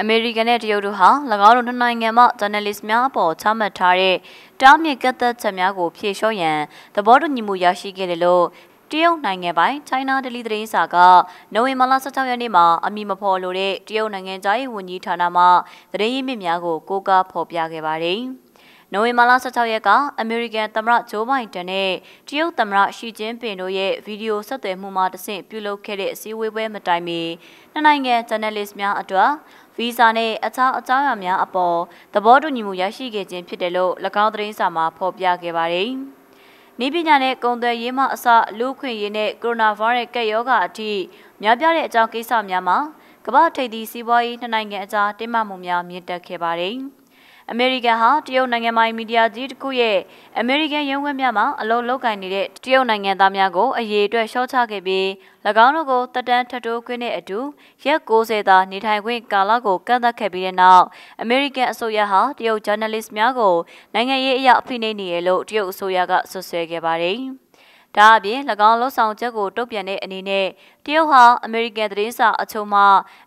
အမေရိကန်နဲ့တရုတ်တို့ဟာ၎င်းတို့နှစ်နိုင်ငံမှဂျာနယ်လစ်များအပေါ်ချမှတ်ထားတဲ့တားမြစ်ကန့်သတ်ချက်များကိုဖြေလျှော့ရန်သဘောတူညီမှုရရှိခဲ့တယ်လို့တရုတ်နိုင်ငံပိုင် China Daily သတင်းစာကနိုဝင်ဘာလ16ရက်နေ့မှာ အမည်မဖော်လိုတဲ့တရုတ်နိုင်ငံသားရေးဝန်ကြီးဌာနမှသတင်းရင်းမြစ်များကိုကိုးကားဖော်ပြခဲ့ပါတယ်။နိုဝင်ဘာလ16ရက်ကအမေရိကန်သမ္မတဂျိုးဘိုင်တန်နဲ့တရုတ်သမ္မတရှီကျင်းပင်တို့ရဲ့ဗီဒီယိုဆက်သွယ်မှုမှတဆင့်ပြုလုပ်ခဲ့တဲ့အစည်းအဝေးပွဲမတိုင်မီနှစ်နိုင်ငံဂျာနယ်လစ်များအတွက်ဗီဇာနဲ့အခြားအကြောင်းအရာများအပေါ်သဘောတူညီမှုရရှိခဲ့ခြင်းဖြစ်တယ်လို့၎င်းသတင်းစာမှာဖော်ပြခဲ့ပါတယ်။နေပညာနဲ့ကုန်သွယ်ရေးမှအစလူခွင့်ရေးနဲ့ကိုရိုနာဗိုင်းရပ်စ်ကပ်ရောဂါအထိများပြားတဲ့အကြောင်းကိစ္စများမှာကမ္ဘာထိပ်သီးစီးပွားရေးနှစ်နိုင်ငံအကြားတင်းမာမှုများမြင့်တက်ခဲ့ပါတယ်။အမေရိကန်ဟာတရုတ်နိုင်ငံပိုင်မီဒီယာကြီးတစ်ခုရဲ့အမေရိကန်ရုံးခွင့်များမှာအလုံးလောက်ကန်နေတဲ့တရုတ်နိုင်ငံသားများကိုအရေးအတွက်ရှင်းချခဲ့ပြီး၎င်းတို့ကိုတက်တန်းထထိုးခွင့်နဲ့အတူရက်60သာနေထိုင်ခွင့်ကာလကိုကန့်သတ်ခဲ့ပြီးတဲ့နောက်အမေရိကန်အစိုးရဟာတရုတ်ဂျာနယ်လစ်များကိုနိုင်ငံရေးအရာအဖိနှိပ်နေရလို့တရုတ်အစိုးရကဆွဆွဲခဲ့ပါတယ်။ဒါအပြင်၎င်းလှုပ်ဆောင်ချက်ကိုတုံ့ပြန်တဲ့အနေနဲ့တရုတ်ဟာအမေရိကန်သတင်းစာအချို့မှ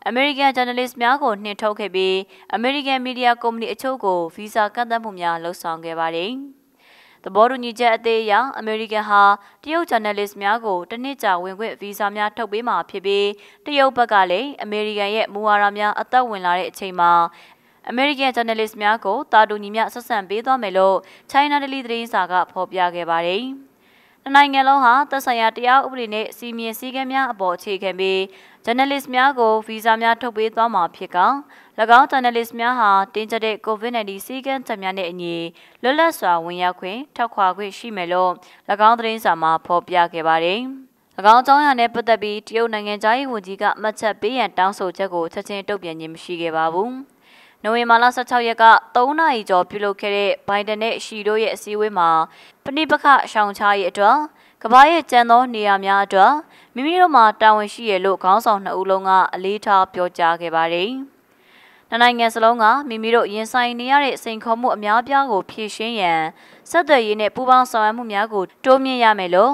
အမေရိကန်ဂျာနယ်လစ်များကိုနှင်ထုတ်ခဲ့ပြီးအမေရိကန်မီဒီယာကုမ္ပဏီအချို့ကိုဗီဇာကန့်သတ်မှုများလှုပ်ဆောင်ခဲ့ပါတယ်။သဘောတူညီချက်အသေးအရအမေရိကန်ဟာတရုတ်ဂျာနယ်လစ်များကိုတစ်နှစ်ကြာဝင်ခွင့်ဗီဇာများထုတ်ပေးမှာဖြစ်ပြီးတရုတ်ဘက်ကလည်းအမေရိကန်ရဲ့မူဝါဒများအသက်ဝင်လာတဲ့အချိန်မှာအမေရိကန်ဂျာနယ်လစ်များကိုတာတူညီမျှဆက်ဆံပေးသွားမယ်လို့ China Daily သတင်းစာကဖော်ပြခဲ့ပါတယ်။နိုင်ငံလုံးဟာသက်ဆိုင်ရာတရားဥပဒေနဲ့စီမင်းစည်းကမ်းများအပေါ်အခြေခံပြီးဂျာနယ်လစ်များကိုဗီဇာများထုတ်ပေးသွားမှာဖြစ်က၎င်းဂျာနယ်လစ်များဟာတင်းကျပ်တဲ့ COVID-19 စည်းကမ်းချက်များနဲ့အညီလွတ်လပ်စွာဝင်ရောက်ခွင့်ထောက်ခွာခွင့်ရှိမယ်လို့၎င်းသတင်းစာမှာဖော်ပြခဲ့ပါတယ်။၎င်းအကြောင်းအရာနဲ့ပတ်သက်ပြီးတရုတ်နိုင်ငံသားရေးဝန်ကြီးကမှတ်ချက်ပေးရန်တောင်းဆိုချက်ကိုချက်ချင်းတုံ့ပြန်ခြင်းမရှိခဲ့ပါဘူး။နိုဝင်ဘာလ16ရက်က3နာရီကျော်ပြုလုပ်ခဲ့တဲ့ဘိုင်ဒန်နဲ့ရှီတို့ရဲ့အစည်းအဝေးမှာပဏိပခရှောင်ချရေးအတွက်ကမ္ဘာရဲ့ကြံသောနေရာများအတွက်မိမိတို့မှာတာဝန်ရှိရလို့ခေါင်းဆောင်နှစ်ဦးလုံးကအလေးထားပြောကြားခဲ့ပါတယ်။နိုင်ငံစလုံးကမိမိတို့ရင်ဆိုင်နေရတဲ့စိန်ခေါ်မှုအများအပြားကိုဖြေရှင်းရန်ဆက်သွယ်ရေးနဲ့ပူးပေါင်းဆောင်ရွက်မှုများကိုတိုးမြင့်ရမယ်လို့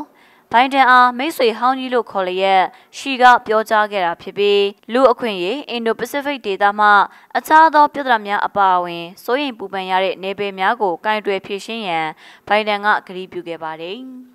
ဘိုင်ဒန်အားမိတ်ဆွေဟောင်းကြီးလို့ခေါ်လျက်ရှီကပြောကြားခဲ့တာဖြစ်ပြီးလူအခွင့်ရေးအင်ဒိုပစိဖိတ်ဒေသမှအခြားသောပြဿနာများအပါအဝင်စိုးရိမ်ပူပန်ရတဲ့နယ်ပယ်များကိုကင်တွယ်ဖြေရှင်းရန်ဘိုင်ဒန်ကကတိပြုခဲ့ပါတယ်။